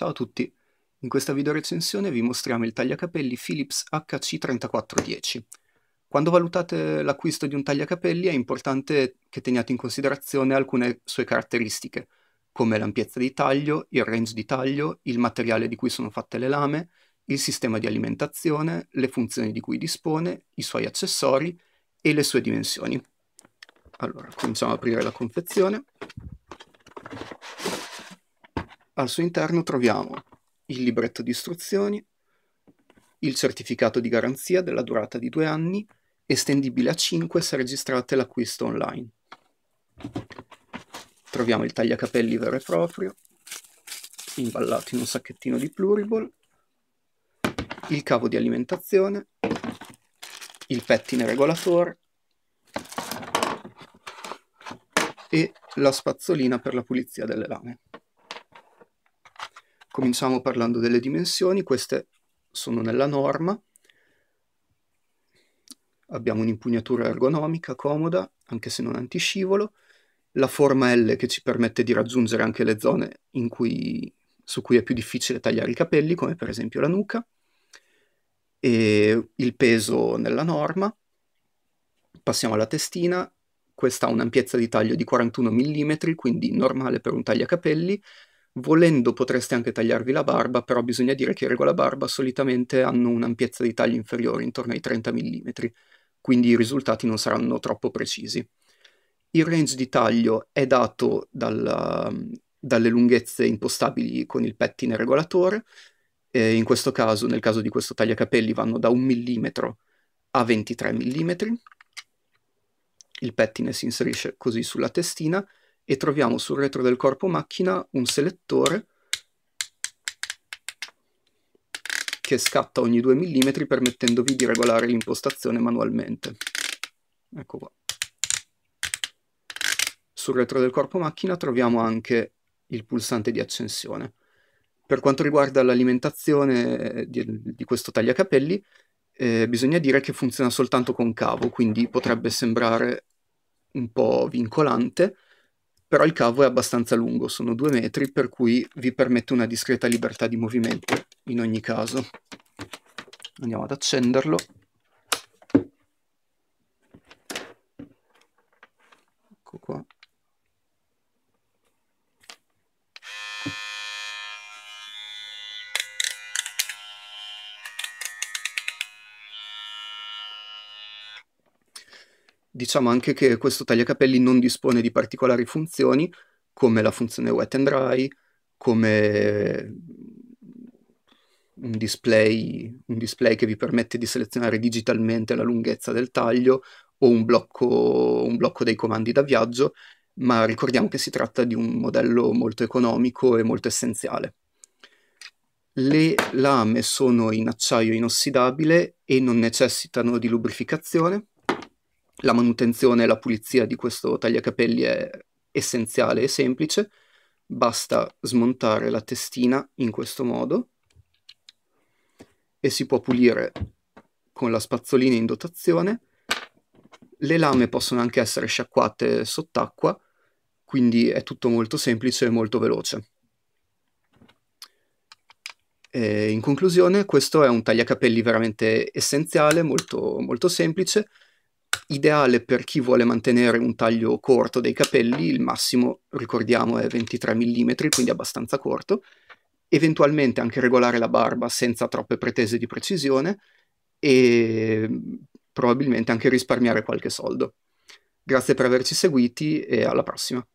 Ciao a tutti! In questa video recensione vi mostriamo il tagliacapelli Philips HC3410. Quando valutate l'acquisto di un tagliacapelli è importante che teniate in considerazione alcune sue caratteristiche, come l'ampiezza di taglio, il range di taglio, il materiale di cui sono fatte le lame, il sistema di alimentazione, le funzioni di cui dispone, i suoi accessori e le sue dimensioni. Allora, cominciamo ad aprire la confezione. Al suo interno troviamo il libretto di istruzioni, il certificato di garanzia della durata di due anni, estendibile a 5 se registrate l'acquisto online. Troviamo il tagliacapelli vero e proprio, imballato in un sacchettino di pluriball, il cavo di alimentazione, il pettine regolatore e la spazzolina per la pulizia delle lame. Cominciamo parlando delle dimensioni, queste sono nella norma, abbiamo un'impugnatura ergonomica comoda, anche se non antiscivolo, la forma L che ci permette di raggiungere anche le zone cui, su cui è più difficile tagliare i capelli, come per esempio la nuca, e il peso nella norma. Passiamo alla testina, questa ha un'ampiezza di taglio di 41 mm, quindi normale per un tagliacapelli, Volendo potreste anche tagliarvi la barba, però bisogna dire che i regolabarba solitamente hanno un'ampiezza di taglio inferiore, intorno ai 30 mm, quindi i risultati non saranno troppo precisi. Il range di taglio è dato dalla, dalle lunghezze impostabili con il pettine regolatore, eh, in questo caso, nel caso di questo tagliacapelli, vanno da 1 mm a 23 mm, il pettine si inserisce così sulla testina, e troviamo sul retro del corpo macchina un selettore che scatta ogni 2 mm permettendovi di regolare l'impostazione manualmente. Ecco qua. Sul retro del corpo macchina troviamo anche il pulsante di accensione. Per quanto riguarda l'alimentazione eh, di, di, questo tagliacapelli, eh, bisogna dire che funziona soltanto con cavo, quindi potrebbe sembrare un po' vincolante, però il cavo è abbastanza lungo, sono due metri, per cui vi permette una discreta libertà di movimento in ogni caso. Andiamo ad accenderlo. Ecco qua. Diciamo anche che questo tagliacapelli non dispone di particolari funzioni, come la funzione wet and dry, come mm, un display, un display che vi permette di selezionare digitalmente la lunghezza del taglio o un blocco, un blocco dei comandi da viaggio, ma ricordiamo che si tratta di un modello molto economico e molto essenziale. Le lame sono in acciaio inossidabile e non necessitano di lubrificazione, la manutenzione e la pulizia di questo tagliacapelli è essenziale e semplice, basta smontare la testina in questo modo e si può pulire con la spazzolina in dotazione. Le lame possono anche essere sciacquate sott'acqua, quindi è tutto molto semplice e molto veloce. E in conclusione, questo è un tagliacapelli veramente essenziale, molto, molto semplice, ideale per chi vuole mantenere un taglio corto dei capelli, il massimo ricordiamo è 23 mm, quindi abbastanza corto, eventualmente anche regolare la barba senza troppe pretese di precisione e mm, probabilmente anche risparmiare qualche soldo. Grazie per averci seguiti e alla prossima.